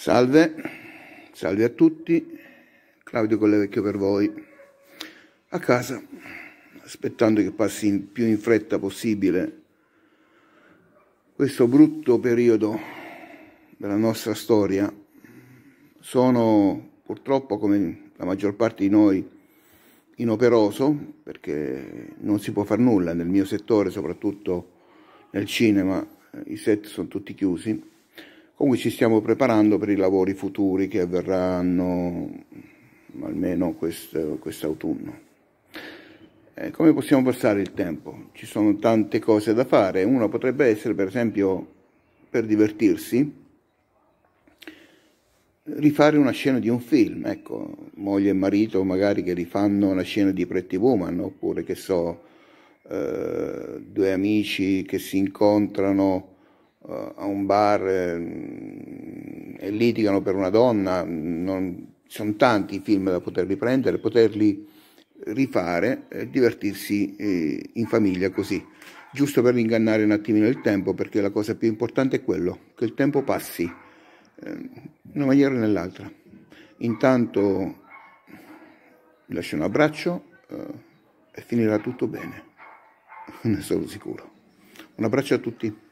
Salve, salve a tutti, Claudio Collevecchio per voi, a casa, aspettando che passi in più in fretta possibile questo brutto periodo della nostra storia. Sono purtroppo, come la maggior parte di noi, inoperoso, perché non si può fare nulla nel mio settore, soprattutto nel cinema, i set sono tutti chiusi con ci stiamo preparando per i lavori futuri che avverranno almeno quest'autunno. Eh, come possiamo passare il tempo? Ci sono tante cose da fare, una potrebbe essere per esempio per divertirsi rifare una scena di un film, ecco, moglie e marito magari che rifanno una scena di Pretty Woman, oppure che so, eh, due amici che si incontrano a un bar mm, e litigano per una donna, non, sono tanti i film da poterli prendere, poterli rifare e divertirsi eh, in famiglia così, giusto per ingannare un attimino il tempo, perché la cosa più importante è quello, che il tempo passi in ehm, una maniera o nell'altra. Intanto lascio un abbraccio eh, e finirà tutto bene, ne sono sicuro. Un abbraccio a tutti.